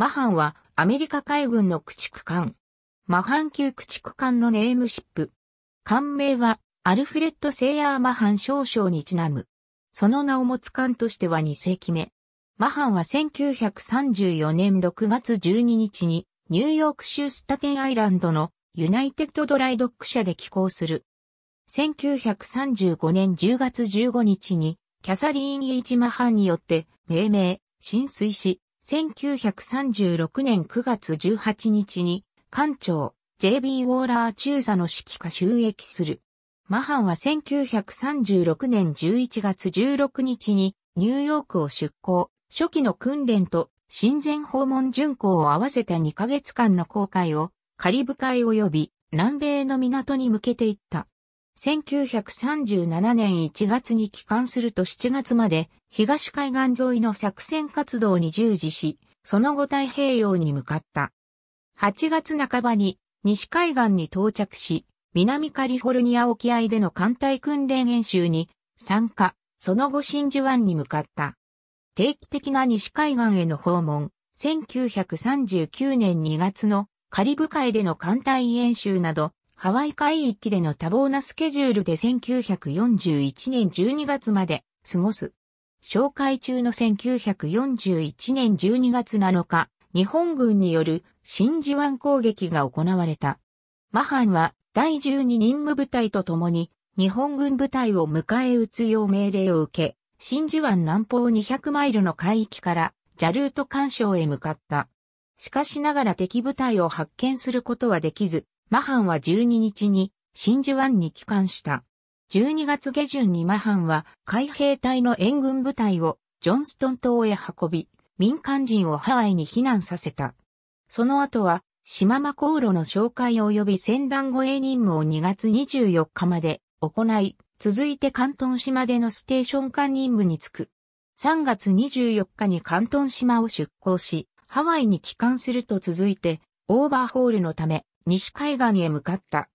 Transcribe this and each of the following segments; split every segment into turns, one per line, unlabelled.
マハンはアメリカ海軍の駆逐艦。マハン級駆逐艦のネームシップ。艦名はアルフレッド・セイヤー・マハン少将にちなむ。その名を持つ艦としては2世紀目。マハンは1934年6月12日にニューヨーク州スタテンアイランドのユナイテッドドライドック社で寄港する。1935年10月15日にキャサリーン・イーチ・マハンによって命名、浸水し、1936年9月18日に、艦長、J.B. ウォーラー中佐の指揮下収益する。マハンは1936年11月16日にニューヨークを出港、初期の訓練と親善訪問巡航を合わせた2ヶ月間の航海をカリブ海及び南米の港に向けていった。1937年1月に帰還すると7月まで東海岸沿いの作戦活動に従事し、その後太平洋に向かった。8月半ばに西海岸に到着し、南カリフォルニア沖合での艦隊訓練演習に参加、その後真珠湾に向かった。定期的な西海岸への訪問、1939年2月のカリブ海での艦隊演習など、ハワイ海域での多忙なスケジュールで1941年12月まで過ごす。紹介中の1941年12月7日、日本軍による真珠湾攻撃が行われた。マハンは第12任務部隊と共に日本軍部隊を迎え撃つよう命令を受け、真珠湾南方200マイルの海域からジャルート干渉へ向かった。しかしながら敵部隊を発見することはできず、マハンは12日に真珠湾に帰還した。12月下旬にマハンは海兵隊の援軍部隊をジョンストン島へ運び、民間人をハワイに避難させた。その後は、島間航路の紹介及び船団護衛任務を2月24日まで行い、続いて関東島でのステーション艦任務に就く。3月24日に関東島を出港し、ハワイに帰還すると続いて、オーバーホールのため、西海岸へ向かった。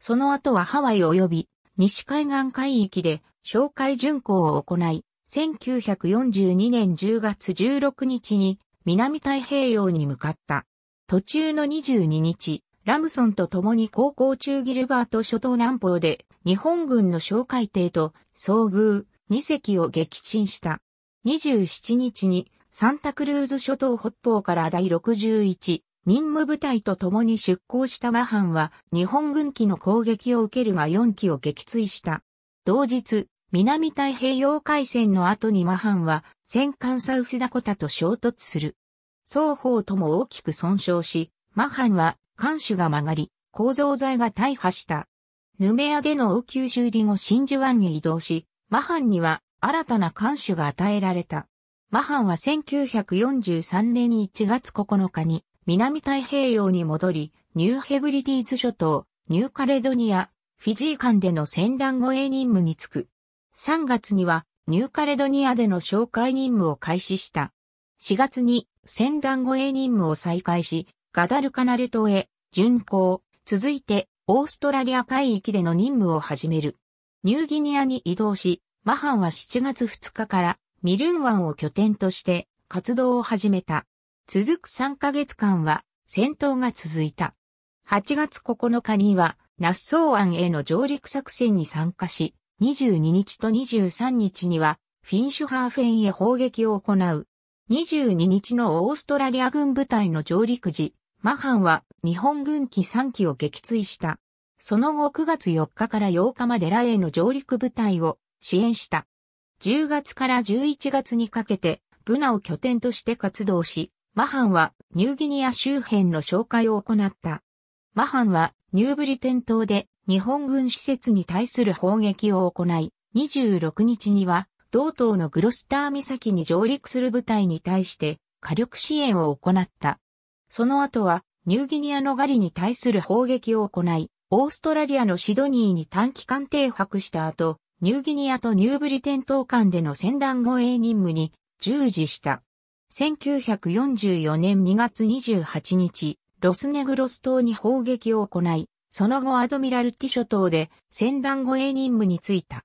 その後はハワイ及び西海岸海域で紹介巡航を行い、1942年10月16日に南太平洋に向かった。途中の22日、ラムソンと共に航行中ギルバート諸島南方で日本軍の哨戒艇と遭遇2隻を撃沈した。27日にサンタクルーズ諸島北方から第61任務部隊と共に出港したマハンは日本軍機の攻撃を受けるが4機を撃墜した。同日、南太平洋海戦の後にマハンは戦艦サウスダコタと衝突する。双方とも大きく損傷し、マハンは艦首が曲がり、構造材が大破した。ヌメアでの応急修理後真珠湾に移動し、マハンには新たな艦首が与えられた。マハンは1943年1月9日に南太平洋に戻り、ニューヘブリティーズ諸島、ニューカレドニア、フィジー間での船団護衛任務に就く。3月には、ニューカレドニアでの紹介任務を開始した。4月に、船団護衛任務を再開し、ガダルカナル島へ、巡航、続いて、オーストラリア海域での任務を始める。ニューギニアに移動し、マハンは7月2日からミルン湾を拠点として活動を始めた。続く3ヶ月間は戦闘が続いた。8月9日には、ナッソー湾への上陸作戦に参加し、22日と23日には、フィンシュハーフェンへ砲撃を行う。22日のオーストラリア軍部隊の上陸時、マハンは日本軍機3機を撃墜した。その後9月4日から8日までラへの上陸部隊を支援した。10月から11月にかけて、ブナを拠点として活動し、マハンはニューギニア周辺の紹介を行った。マハンはニューブリテン島で日本軍施設に対する砲撃を行い、26日には同島のグロスター岬に上陸する部隊に対して火力支援を行った。その後はニューギニアのガリに対する砲撃を行い、オーストラリアのシドニーに短期間停泊した後、ニューギニアとニューブリテン島間での船団護衛任務に従事した。1944年2月28日、ロスネグロス島に砲撃を行い、その後アドミラルティ諸島で戦団護衛任務に就いた。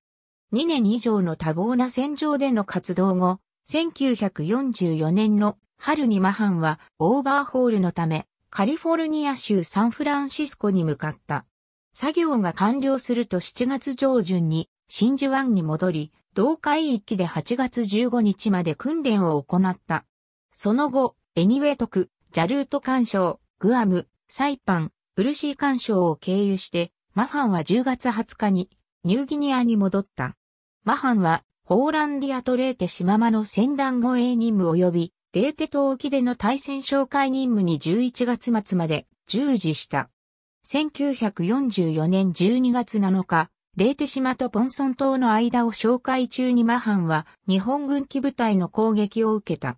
2年以上の多忙な戦場での活動後、1944年の春にマハンはオーバーホールのため、カリフォルニア州サンフランシスコに向かった。作業が完了すると7月上旬に真珠湾に戻り、同海域で8月15日まで訓練を行った。その後、エニウェトク、ジャルート干渉、グアム、サイパン、ブルシー干渉を経由して、マハンは10月20日にニューギニアに戻った。マハンは、ホーランディアとレーテ島間の戦団護衛任務及び、レーテ島沖での対戦紹介任務に11月末まで従事した。1944年12月7日、レーテ島とポンソン島の間を紹介中にマハンは日本軍機部隊の攻撃を受けた。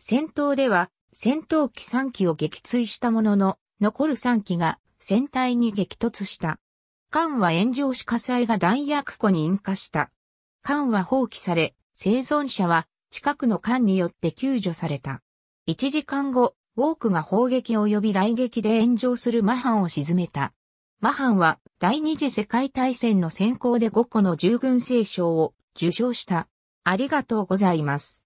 戦闘では戦闘機3機を撃墜したものの、残る3機が船体に激突した。艦は炎上し火災が弾薬庫に引火した。艦は放棄され、生存者は近くの艦によって救助された。1時間後、ウォークが砲撃及び雷撃で炎上するマハンを沈めた。マハンは第二次世界大戦の先行で5個の従軍聖賞を受賞した。ありがとうございます。